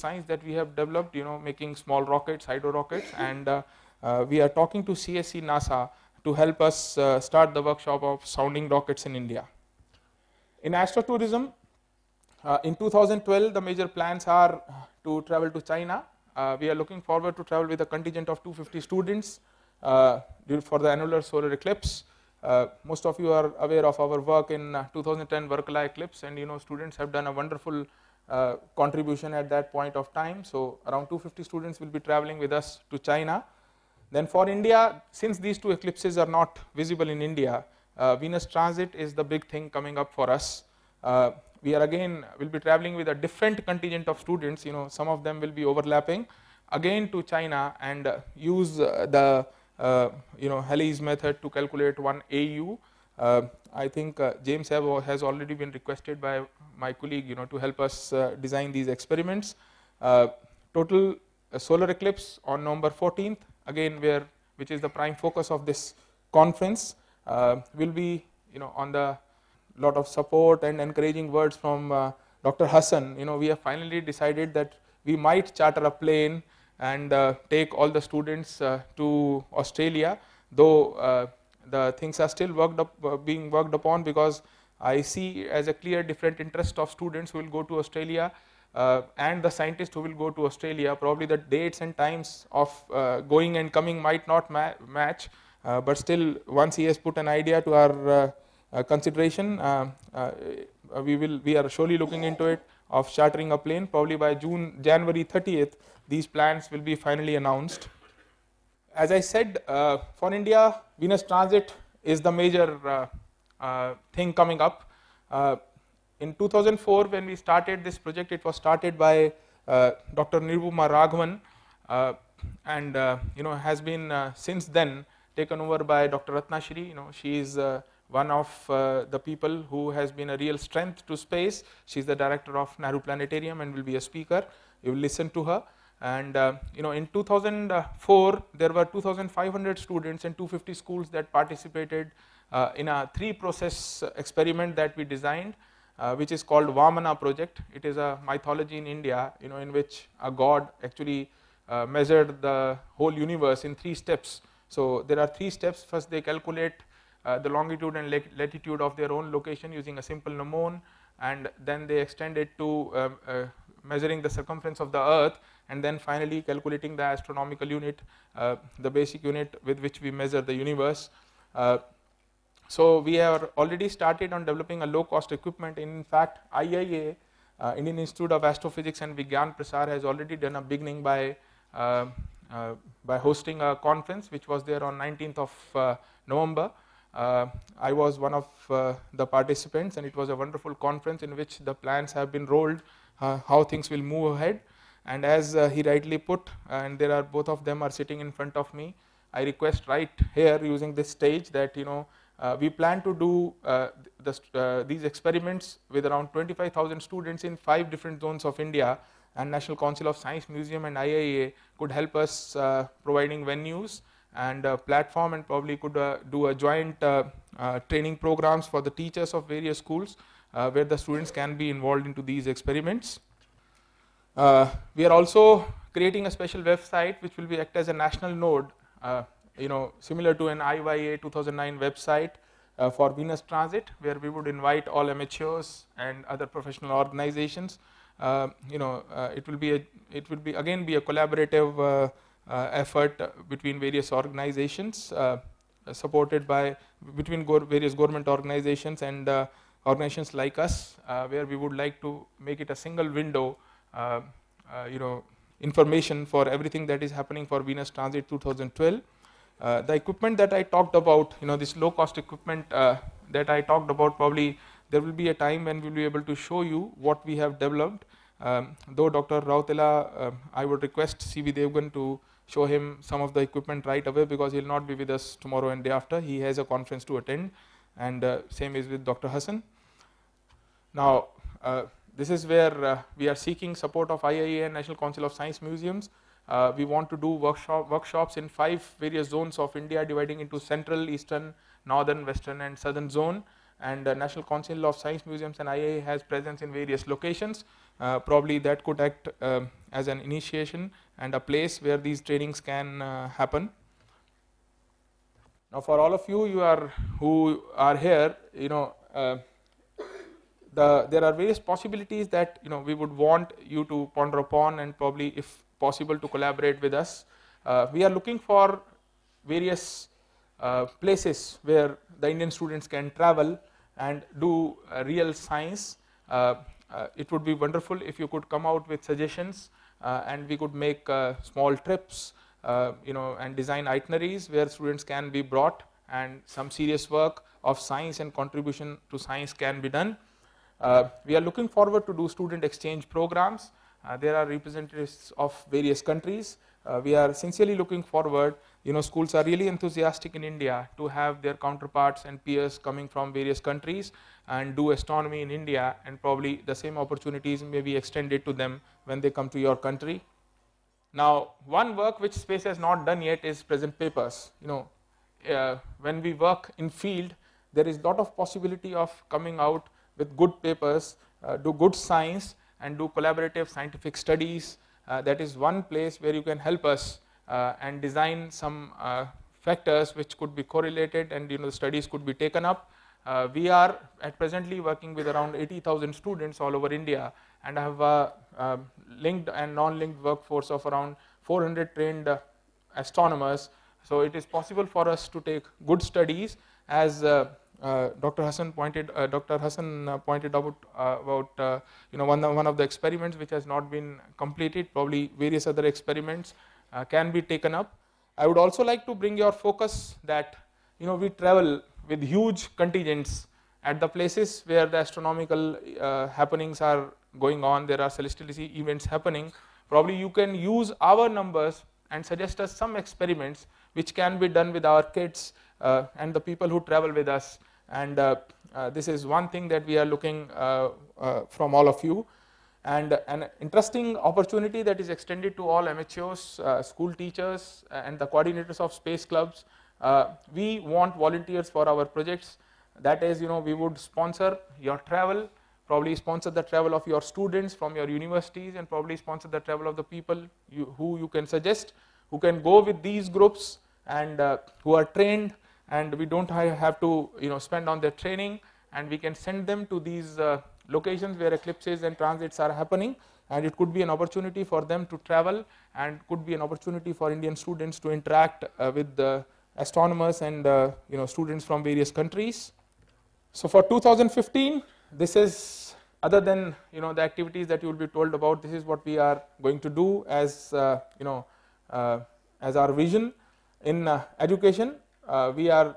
science that we have developed, you know, making small rockets, hydro rockets, and uh, uh, we are talking to CSC NASA to help us uh, start the workshop of sounding rockets in India. In astrotourism, uh, in 2012, the major plans are to travel to China. Uh, we are looking forward to travel with a contingent of 250 students uh, for the annular solar eclipse. most of you are aware of our work in 2010 Varkala eclipse and you know students have done a wonderful uh, contribution at that point of time. So around 250 students will be traveling with us to China. Then for India, since these two eclipses are not visible in India, uh, Venus transit is the big thing coming up for us. Uh, we are again, will be traveling with a different contingent of students, you know, some of them will be overlapping again to China and uh, use uh, the, uh, you know, Halley's method to calculate one AU um, I think uh, James have, has already been requested by my colleague you know to help us uh, design these experiments. Uh, total solar eclipse on November 14th again where which is the prime focus of this conference will be you know on the lot of support and encouraging words from uh, Dr. Hassan you know we have finally decided that we might charter a plane and uh, take all the students uh, to Australia though the things are still worked up uh, being worked upon because I see as a clear different interest of students who will go to Australia uh, and the scientists who will go to Australia probably the dates and times of uh, going and coming might not ma match uh, but still once he has put an idea to our uh, uh, consideration we will we are surely looking into it of chartering a plane probably by June January 30th these plans will be finally announced as I said, uh, for India, Venus transit is the major uh, uh thing coming up. Uh, in 2004, when we started this project, it was started by uh, Dr. Nirvuma Raghavan, and you know has been since then taken over by Dr. Ratnashri. You know, she is one of uh, the people who has been a real strength to space. She's the director of Nehru Planetarium and will be a speaker. You will listen to her. And uh, you know, in 2004, there were 2,500 students and 250 schools that participated uh, in a three-process experiment that we designed, uh, which is called Vamana project. It is a mythology in India, you know, in which a god actually uh, measured the whole universe in three steps. So there are three steps. First, they calculate uh, the longitude and latitude of their own location using a simple mnemon, and then they extend it to um, uh, measuring the circumference of the earth and then finally calculating the astronomical unit, uh, the basic unit with which we measure the universe. Uh, so we have already started on developing a low cost equipment in fact IIA, uh, Indian Institute of Astrophysics and Vigyan Prasar has already done a beginning by uh, uh, by hosting a conference which was there on 19th of uh, November. Uh, I was one of uh, the participants and it was a wonderful conference in which the plans have been rolled uh, how things will move ahead and as uh, he rightly put and there are both of them are sitting in front of me I request right here using this stage that you know uh, we plan to do uh, the, uh, these experiments with around 25,000 students in 5 different zones of India and National Council of Science Museum and IIA could help us uh, providing venues and platform and probably could do a joint training programs for the teachers of various schools uh, where the students can be involved into these experiments. Uh, we are also creating a special website which will be act as a national node, uh, you know, similar to an IYA 2009 website uh, for Venus Transit, where we would invite all amateurs and other professional organizations. Uh, you know, it will be a, it will be again be a collaborative effort between various organizations supported by between various government organizations and uh, organizations like us uh, where we would like to make it a single window uh, uh, you know information for everything that is happening for Venus Transit 2012. Uh, the equipment that I talked about, you know, this low cost equipment uh, that I talked about, probably there will be a time when we'll be able to show you what we have developed. Um, though Dr. Rautela, uh, I would request CV Devgan to show him some of the equipment right away because he'll not be with us tomorrow and day after. He has a conference to attend and uh, same is with Dr. Hassan. Now uh, this is where uh, we are seeking support of and National Council of Science Museums. we want to do workshop, workshops in five various zones of India dividing into central, eastern, northern, western and southern zone and uh, National Council of Science Museums and IIA has presence in various locations. Uh, probably that could act uh, as an initiation and a place where these trainings can happen. Now, for all of you, you are who are here, you know, uh, the there are various possibilities that you know we would want you to ponder upon, and probably, if possible, to collaborate with us. Uh, we are looking for various uh, places where the Indian students can travel and do uh, real science. Uh, uh, it would be wonderful if you could come out with suggestions, and we could make small trips uh, you know, and design itineraries where students can be brought and some serious work of science and contribution to science can be done. Uh, we are looking forward to do student exchange programs. Uh, there are representatives of various countries. we are sincerely looking forward you know schools are really enthusiastic in India to have their counterparts and peers coming from various countries and do astronomy in India and probably the same opportunities may be extended to them when they come to your country. Now one work which space has not done yet is present papers you know uh, when we work in field there is lot of possibility of coming out with good papers uh, do good science and do collaborative scientific studies uh, that is one place where you can help us uh, and design some uh, factors which could be correlated and you know studies could be taken up uh, we are at presently working with around 80,000 students all over India and have a, uh, uh, linked and non-linked workforce of around 400 trained uh, astronomers. So it is possible for us to take good studies as uh, uh, Dr. Hassan pointed, Dr. Hassan pointed out about you know one, one of the experiments which has not been completed, probably various other experiments can be taken up. I would also like to bring your focus that you know we travel with huge contingents at the places where the astronomical uh, happenings are going on, there are celestial events happening, probably you can use our numbers and suggest us some experiments which can be done with our kids uh, and the people who travel with us and uh, uh this is one thing that we are looking uh, uh, from all of you and an interesting opportunity that is extended to all amateurs, school teachers and the coordinators of space clubs uh, we want volunteers for our projects that is you know we would sponsor your travel probably sponsor the travel of your students from your universities and probably sponsor the travel of the people you, who you can suggest who can go with these groups and uh, who are trained and we don't have to you know spend on their training and we can send them to these uh, locations where eclipses and transits are happening and it could be an opportunity for them to travel and could be an opportunity for Indian students to interact uh, with the astronomers and uh, you know students from various countries. So for 2015, this is other than you know the activities that you will be told about. This is what we are going to do as uh, you know uh, as our vision in education. we are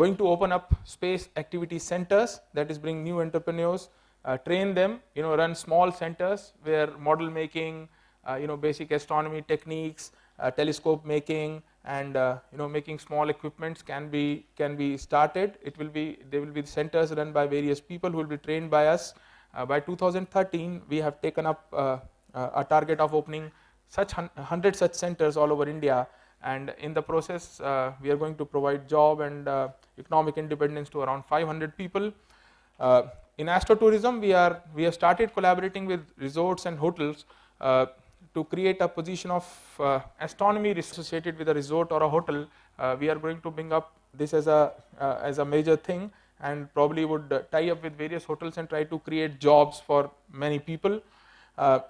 going to open up space activity centers that is bring new entrepreneurs uh, train them you know run small centers where model making uh, you know basic astronomy techniques uh, telescope making and uh, you know making small equipments can be can be started it will be there will be centers run by various people who will be trained by us uh, by 2013 we have taken up uh, uh, a target of opening such 100 such centers all over india and in the process uh, we are going to provide job and uh, economic independence to around 500 people in tourism, we are we have started collaborating with resorts and hotels to create a position of uh, astronomy associated with a resort or a hotel, uh, we are going to bring up this as a uh, as a major thing and probably would uh, tie up with various hotels and try to create jobs for many people. Uh,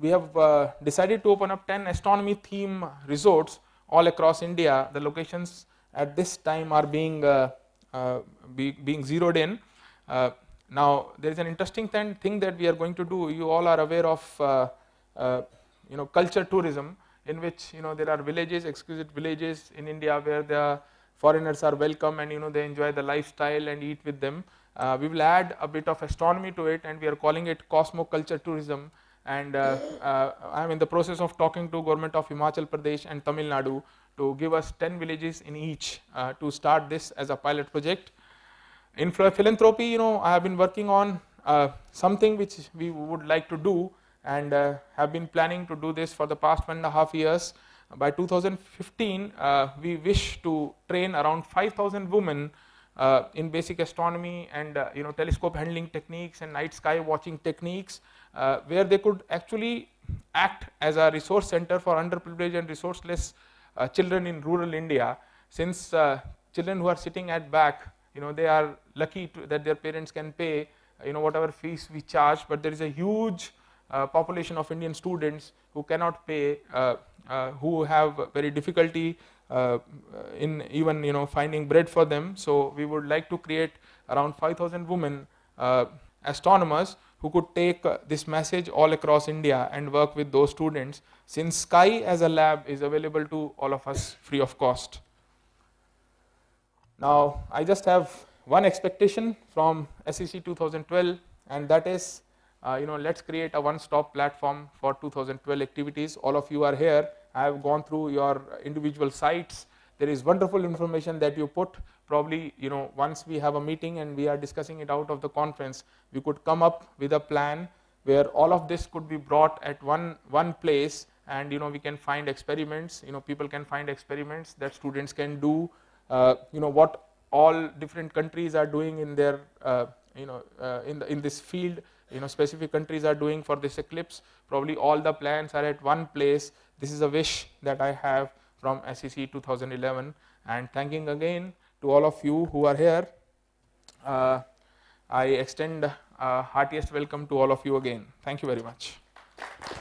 we have uh, decided to open up 10 astronomy theme resorts all across India. The locations at this time are being be, being zeroed in. now there is an interesting thing that we are going to do. You all are aware of uh, you know, culture tourism in which, you know, there are villages, exquisite villages in India where the foreigners are welcome and, you know, they enjoy the lifestyle and eat with them. Uh, we will add a bit of astronomy to it and we are calling it cosmoculture tourism and uh, uh, I am in the process of talking to government of Himachal Pradesh and Tamil Nadu to give us 10 villages in each uh, to start this as a pilot project. In philanthropy, you know, I have been working on uh, something which we would like to do and uh, have been planning to do this for the past one and a half years. By 2015, uh, we wish to train around 5,000 women uh, in basic astronomy and uh, you know telescope handling techniques and night sky watching techniques uh, where they could actually act as a resource center for underprivileged and resourceless uh, children in rural India since children who are sitting at back you know they are lucky that their parents can pay you know whatever fees we charge but there is a huge uh, population of Indian students who cannot pay, uh, uh, who have very difficulty uh, in even you know finding bread for them. So we would like to create around 5,000 women uh, astronomers who could take this message all across India and work with those students since Sky as a lab is available to all of us free of cost. Now I just have one expectation from SEC 2012 and that is uh, you know let's create a one-stop platform for 2012 activities. All of you are here. I have gone through your individual sites. There is wonderful information that you put. Probably you know once we have a meeting and we are discussing it out of the conference, we could come up with a plan where all of this could be brought at one one place and you know we can find experiments you know people can find experiments that students can do uh, you know what all different countries are doing in their uh, you know uh, in the, in this field you know specific countries are doing for this eclipse probably all the plans are at one place this is a wish that I have from SEC 2011 and thanking again to all of you who are here uh, I extend heartiest welcome to all of you again thank you very much